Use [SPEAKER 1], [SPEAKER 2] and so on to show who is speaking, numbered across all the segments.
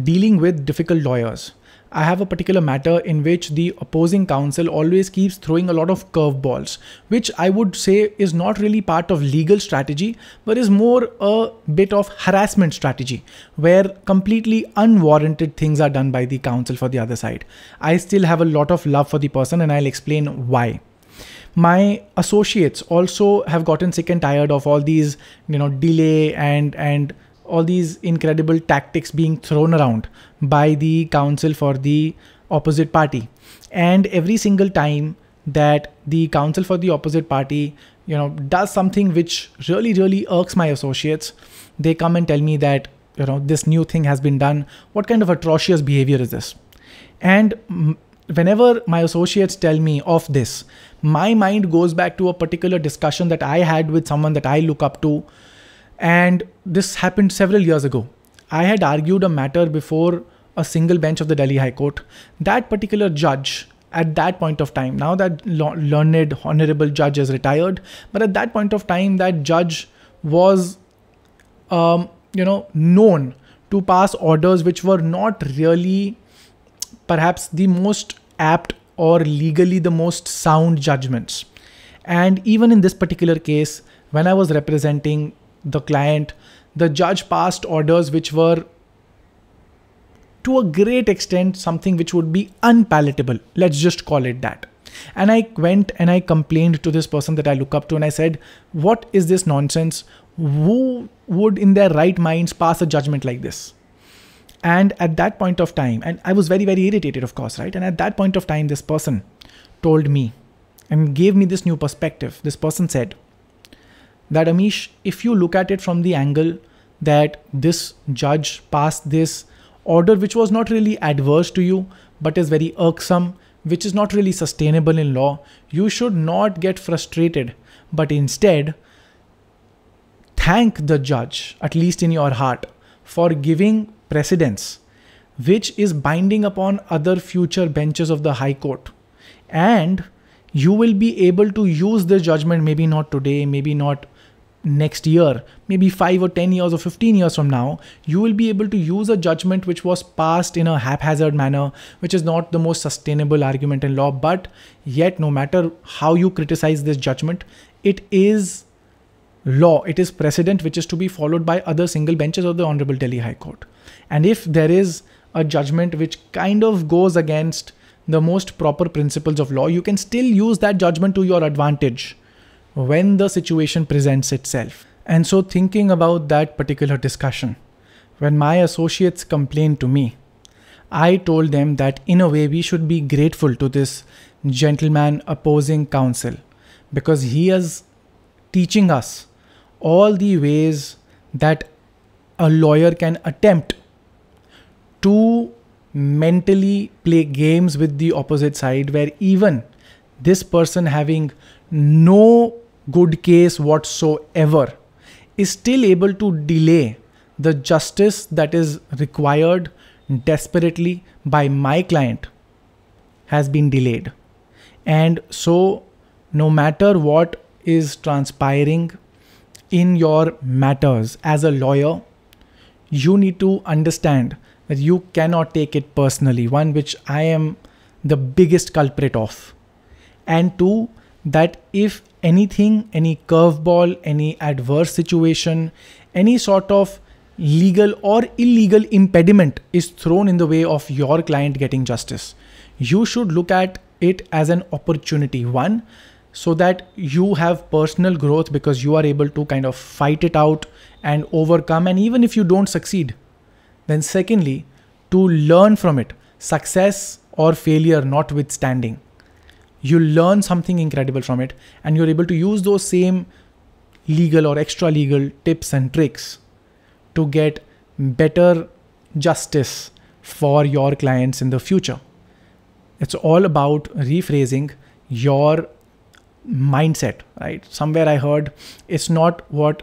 [SPEAKER 1] Dealing with difficult lawyers. I have a particular matter in which the opposing counsel always keeps throwing a lot of curveballs, which I would say is not really part of legal strategy, but is more a bit of harassment strategy, where completely unwarranted things are done by the counsel for the other side. I still have a lot of love for the person, and I'll explain why my associates also have gotten sick and tired of all these you know delay and and all these incredible tactics being thrown around by the council for the opposite party and every single time that the council for the opposite party you know does something which really really irks my associates they come and tell me that you know this new thing has been done what kind of atrocious behavior is this and whenever my associates tell me of this my mind goes back to a particular discussion that i had with someone that i look up to and this happened several years ago. I had argued a matter before a single bench of the Delhi High Court. That particular judge at that point of time, now that learned honorable judge is retired, but at that point of time, that judge was, um, you know, known to pass orders which were not really perhaps the most apt or legally the most sound judgments. And even in this particular case, when I was representing the client. The judge passed orders which were, to a great extent, something which would be unpalatable. Let's just call it that. And I went and I complained to this person that I look up to and I said, What is this nonsense? Who would, in their right minds, pass a judgment like this? And at that point of time, and I was very, very irritated, of course, right? And at that point of time, this person told me and gave me this new perspective. This person said, that Amish, if you look at it from the angle that this judge passed this order which was not really adverse to you but is very irksome, which is not really sustainable in law, you should not get frustrated but instead thank the judge, at least in your heart, for giving precedence which is binding upon other future benches of the High Court. And you will be able to use this judgment, maybe not today, maybe not next year, maybe 5 or 10 years or 15 years from now, you will be able to use a judgment which was passed in a haphazard manner, which is not the most sustainable argument in law. But yet, no matter how you criticize this judgment, it is law, it is precedent which is to be followed by other single benches of the Honorable Delhi High Court. And if there is a judgment which kind of goes against the most proper principles of law, you can still use that judgment to your advantage when the situation presents itself. And so, thinking about that particular discussion, when my associates complained to me, I told them that in a way we should be grateful to this gentleman opposing counsel because he is teaching us all the ways that a lawyer can attempt to mentally play games with the opposite side where even this person having no good case whatsoever, is still able to delay the justice that is required desperately by my client has been delayed. And so, no matter what is transpiring in your matters as a lawyer, you need to understand that you cannot take it personally, one which I am the biggest culprit of. And two, that if anything, any curveball, any adverse situation, any sort of legal or illegal impediment is thrown in the way of your client getting justice, you should look at it as an opportunity. One, so that you have personal growth because you are able to kind of fight it out and overcome, and even if you don't succeed, then secondly, to learn from it, success or failure notwithstanding you learn something incredible from it and you're able to use those same legal or extra legal tips and tricks to get better justice for your clients in the future. It's all about rephrasing your mindset, right? Somewhere I heard it's not what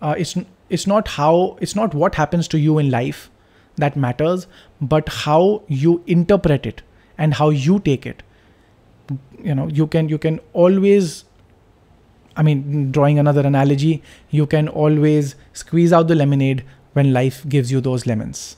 [SPEAKER 1] uh, it's it's not how it's not what happens to you in life that matters, but how you interpret it and how you take it you know you can you can always i mean drawing another analogy you can always squeeze out the lemonade when life gives you those lemons